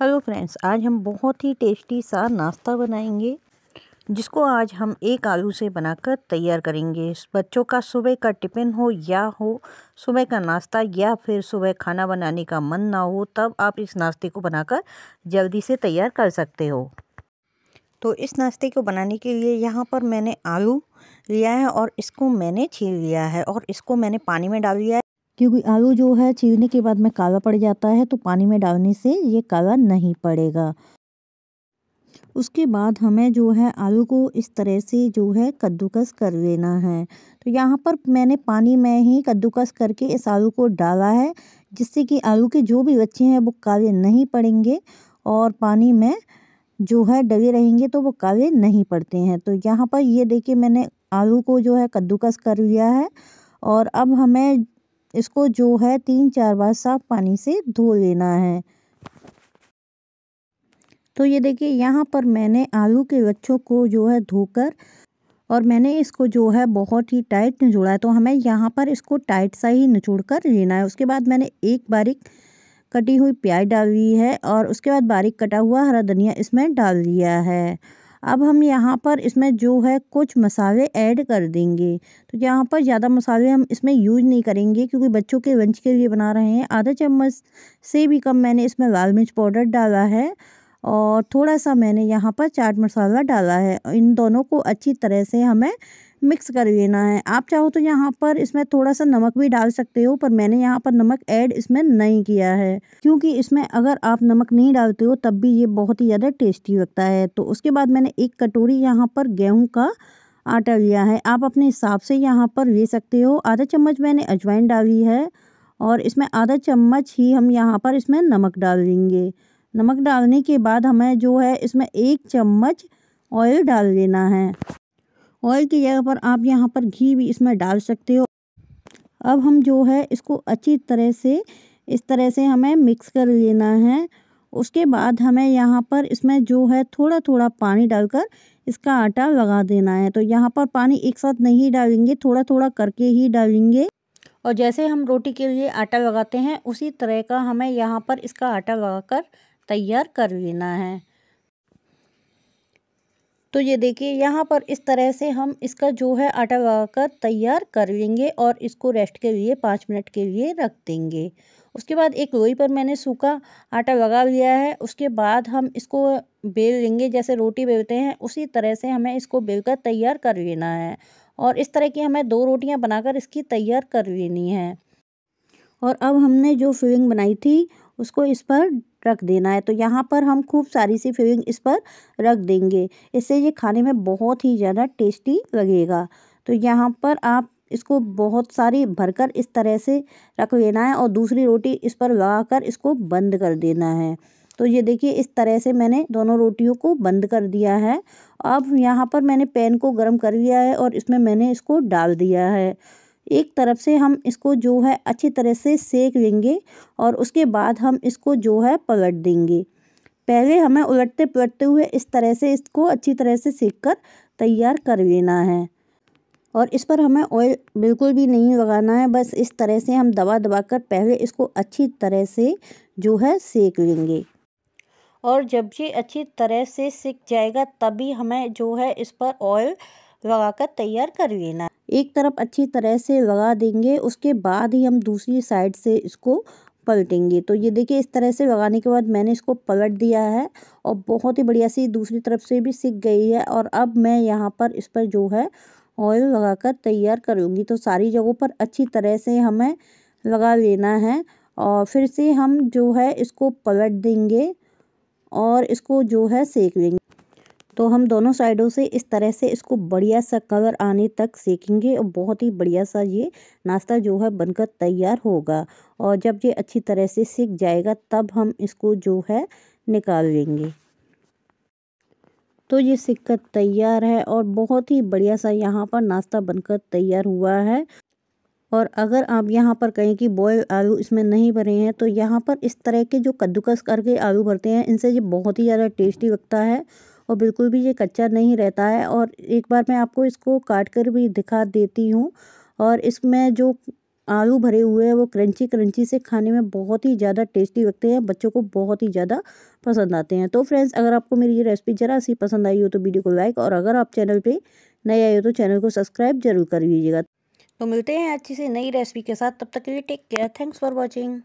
hello friends आज हम बहुत ही टेस्टी सा नाश्ता बनाएंगे जिसको आज हम एक आलू से बनाकर तैयार करेंगे बच्चों का सुबह का टिफ़िन हो या हो सुबह का नाश्ता या फिर सुबह खाना बनाने का मन ना हो तब आप इस नाश्ते को बनाकर जल्दी से तैयार कर सकते हो तो इस नाश्ते को बनाने के लिए यहाँ पर मैंने आलू लिया है और इसको मैंने छील लिया है और इसको मैंने पानी में डाल दिया है क्योंकि आलू जो है चीरने के बाद में काला पड़ जाता है तो पानी में डालने से ये काला नहीं पड़ेगा उसके बाद हमें जो है आलू को इस तरह से जो है कद्दूकस कर लेना है तो यहाँ पर मैंने पानी में ही कद्दूकस करके इस आलू को डाला है जिससे कि आलू के जो भी बच्चे हैं वो काले नहीं पड़ेंगे और पानी में जो है डले रहेंगे तो वो काले नहीं पड़ते हैं तो यहाँ पर ये देखिए मैंने आलू को जो है कद्दूकस कर लिया है और अब हमें इसको जो है तीन चार बार साफ पानी से धो लेना है तो ये देखिए यहाँ पर मैंने आलू के गुच्छों को जो है धोकर और मैंने इसको जो है बहुत ही टाइट निचोड़ा है तो हमें यहाँ पर इसको टाइट सा ही निचोड़ कर लेना है उसके बाद मैंने एक बारीक कटी हुई प्याज डाली है और उसके बाद बारीक कटा हुआ हरा धनिया इसमें डाल दिया है अब हम यहाँ पर इसमें जो है कुछ मसाले ऐड कर देंगे तो यहाँ पर ज़्यादा मसाले हम इसमें यूज नहीं करेंगे क्योंकि बच्चों के लंच के लिए बना रहे हैं आधा चम्मच से भी कम मैंने इसमें लाल मिर्च पाउडर डाला है और थोड़ा सा मैंने यहाँ पर चाट मसाला डाला है इन दोनों को अच्छी तरह से हमें मिक्स कर लेना है आप चाहो तो यहाँ पर इसमें थोड़ा सा नमक भी डाल सकते हो पर मैंने यहाँ पर नमक ऐड इसमें नहीं किया है क्योंकि इसमें अगर आप नमक नहीं डालते हो तब भी ये बहुत ही ज़्यादा टेस्टी लगता है तो उसके बाद मैंने एक कटोरी यहाँ पर गेहूँ का आटा लिया है आप अपने हिसाब से यहाँ पर ले सकते हो आधा चम्मच मैंने अजवाइन डाली है और इसमें आधा चम्मच ही हम यहाँ पर इसमें नमक डाल देंगे नमक डालने के बाद हमें जो है इसमें एक चम्मच ऑयल डाल लेना है ऑयल की जगह पर आप यहाँ पर घी भी इसमें डाल सकते हो अब हम जो है इसको अच्छी तरह से इस तरह से हमें मिक्स कर लेना है उसके बाद हमें यहाँ पर इसमें जो है थोड़ा थोड़ा पानी डालकर इसका आटा लगा देना है तो यहाँ पर पानी एक साथ नहीं डालेंगे थोड़ा थोड़ा करके ही डालेंगे और जैसे हम रोटी के लिए आटा लगाते हैं उसी तरह का हमें यहाँ पर इसका आटा लगाकर तैयार कर लेना है तो ये देखिए यहाँ पर इस तरह से हम इसका जो है आटा लगा कर तैयार लेंगे और इसको रेस्ट के लिए पाँच मिनट के लिए रख देंगे उसके बाद एक लोई पर मैंने सूखा आटा लगा लिया है उसके बाद हम इसको बेल लेंगे जैसे रोटी बेलते हैं उसी तरह से हमें इसको बेलकर तैयार कर लेना है और इस तरह की हमें दो रोटियां बनाकर इसकी तैयार कर लेनी है और अब हमने जो फिलिंग बनाई थी उसको इस पर रख देना है तो यहाँ पर हम खूब सारी सी फिलिंग इस पर रख देंगे इससे ये खाने में बहुत ही ज़्यादा टेस्टी लगेगा तो यहाँ पर आप इसको बहुत सारी भरकर इस तरह से रख लेना है और दूसरी रोटी इस पर लगा कर इसको बंद कर देना है तो ये देखिए इस तरह से मैंने दोनों रोटियों को बंद कर दिया है अब यहाँ पर मैंने पैन को गर्म कर लिया है और इसमें मैंने इसको डाल दिया है एक तरफ से हम इसको जो है अच्छी तरह से सेक लेंगे और उसके बाद हम इसको जो है पलट देंगे पहले हमें उलटते पलटते हुए इस तरह से इसको अच्छी तरह से सेक कर तैयार कर लेना है और इस पर हमें ऑयल बिल्कुल भी नहीं लगाना है बस इस तरह से हम दबा दबा कर पहले इसको अच्छी तरह से जो है सेक लेंगे और जब ये अच्छी तरह से सेक जाएगा तभी हमें जो है इस पर ऑयल लगा कर तैयार कर लेना एक तरफ अच्छी तरह से लगा देंगे उसके बाद ही हम दूसरी साइड से इसको पलटेंगे तो ये देखिए इस तरह से लगाने के बाद मैंने इसको पलट दिया है और बहुत ही बढ़िया सी दूसरी तरफ से भी सीख गई है और अब मैं यहाँ पर इस पर जो है ऑयल लगाकर तैयार करूँगी तो सारी जगहों पर अच्छी तरह से हमें लगा लेना है और फिर से हम जो है इसको पलट देंगे और इसको जो है सेक लेंगे तो हम दोनों साइडों से इस तरह से इसको बढ़िया सा कलर आने तक सेकेंगे और बहुत ही बढ़िया सा ये नाश्ता जो है बनकर तैयार होगा और जब ये अच्छी तरह से सीख जाएगा तब हम इसको जो है निकाल लेंगे तो ये सिक्कत तैयार है और बहुत ही बढ़िया सा यहाँ पर नाश्ता बनकर तैयार हुआ है और अगर आप यहाँ पर कहें कि बॉयल आलू इसमें नहीं भरे हैं तो यहाँ पर इस तरह के जो कद्दूकस करके आलू भरते हैं इनसे ये बहुत ही ज़्यादा टेस्टी लगता है और बिल्कुल भी ये कच्चा नहीं रहता है और एक बार मैं आपको इसको काट कर भी दिखा देती हूँ और इसमें जो आलू भरे हुए हैं वो क्रंची क्रंची से खाने में बहुत ही ज़्यादा टेस्टी लगते हैं बच्चों को बहुत ही ज़्यादा पसंद आते हैं तो फ्रेंड्स अगर आपको मेरी ये रेसिपी ज़रा सी पसंद आई हो तो वीडियो को लाइक और अगर आप चैनल पे नए आए हो तो चैनल को सब्सक्राइब जरूर कर लीजिएगा तो मिलते हैं अच्छी से नई रेसिपी के साथ तब तक के लिए take care thanks for watching